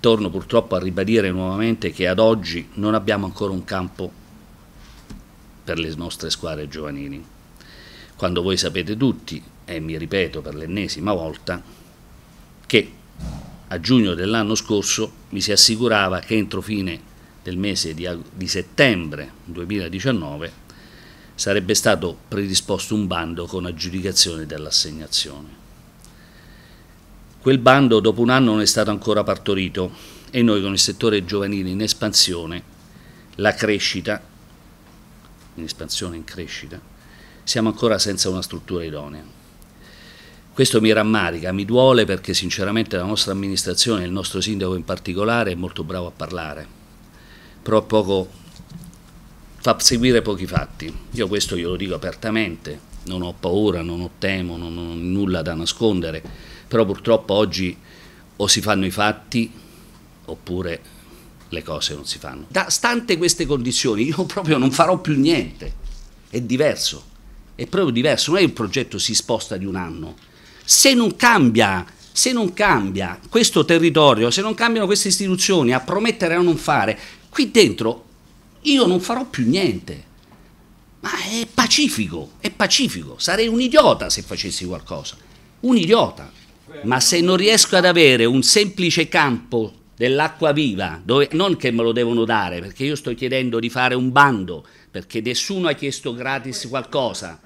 Torno purtroppo a ribadire nuovamente che ad oggi non abbiamo ancora un campo per le nostre squadre giovanili. Quando voi sapete tutti, e mi ripeto per l'ennesima volta, che a giugno dell'anno scorso mi si assicurava che entro fine del mese di, di settembre 2019 sarebbe stato predisposto un bando con aggiudicazione dell'assegnazione. Quel bando dopo un anno non è stato ancora partorito e noi con il settore giovanile in espansione, la crescita, in espansione in crescita, siamo ancora senza una struttura idonea. Questo mi rammarica, mi duole perché sinceramente la nostra amministrazione, il nostro sindaco in particolare, è molto bravo a parlare, però poco, fa seguire pochi fatti. Io questo glielo dico apertamente, non ho paura, non ho temo, non ho nulla da nascondere però purtroppo oggi o si fanno i fatti oppure le cose non si fanno. Da stante queste condizioni io proprio non farò più niente, è diverso, è proprio diverso, non è che il progetto si sposta di un anno, se non cambia se non cambia questo territorio, se non cambiano queste istituzioni a promettere a non fare, qui dentro io non farò più niente. Ma è pacifico, è pacifico. Sarei un idiota se facessi qualcosa. Un idiota ma se non riesco ad avere un semplice campo dell'acqua viva, dove, non che me lo devono dare, perché io sto chiedendo di fare un bando, perché nessuno ha chiesto gratis qualcosa,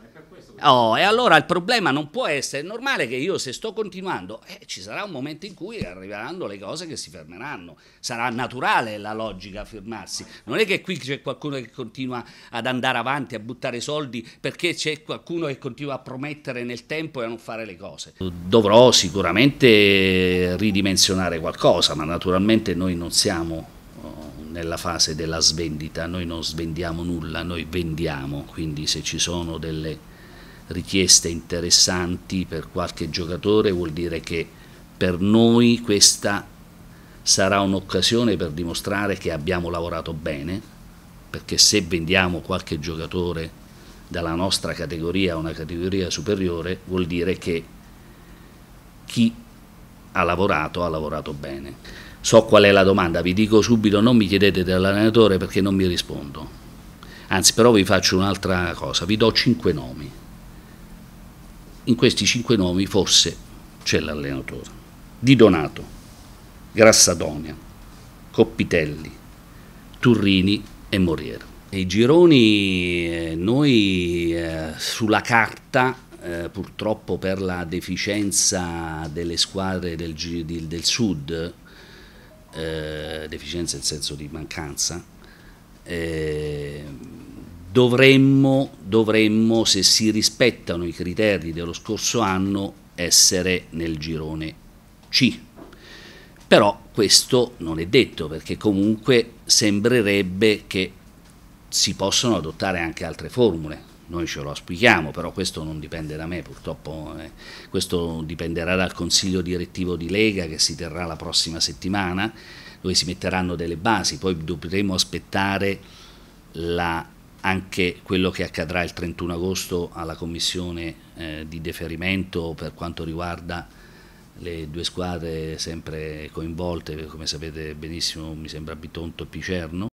Oh, e allora il problema non può essere è normale che io se sto continuando, eh, ci sarà un momento in cui arriveranno le cose che si fermeranno, sarà naturale la logica a fermarsi, non è che qui c'è qualcuno che continua ad andare avanti, a buttare soldi perché c'è qualcuno che continua a promettere nel tempo e a non fare le cose. Dovrò sicuramente ridimensionare qualcosa, ma naturalmente noi non siamo oh, nella fase della svendita, noi non svendiamo nulla, noi vendiamo, quindi se ci sono delle richieste interessanti per qualche giocatore vuol dire che per noi questa sarà un'occasione per dimostrare che abbiamo lavorato bene, perché se vendiamo qualche giocatore dalla nostra categoria a una categoria superiore vuol dire che chi ha lavorato ha lavorato bene. So qual è la domanda, vi dico subito non mi chiedete dell'allenatore perché non mi rispondo. Anzi però vi faccio un'altra cosa, vi do cinque nomi in questi cinque nomi forse c'è l'allenatore. Di Donato, Grassadonia, Coppitelli, Turrini e Moriero. I gironi eh, noi eh, sulla carta eh, purtroppo per la deficienza delle squadre del, del, del sud, deficienza in senso di mancanza, dovremmo, dovremmo, se si rispettano i criteri dello scorso anno, essere nel girone C. Però questo non è detto perché comunque sembrerebbe che si possano adottare anche altre formule. Noi ce lo auspichiamo, però questo non dipende da me, purtroppo eh. questo dipenderà dal consiglio direttivo di Lega che si terrà la prossima settimana, dove si metteranno delle basi, poi dovremo aspettare la anche quello che accadrà il 31 agosto alla commissione eh, di deferimento per quanto riguarda le due squadre sempre coinvolte, come sapete benissimo mi sembra Bitonto e Picerno.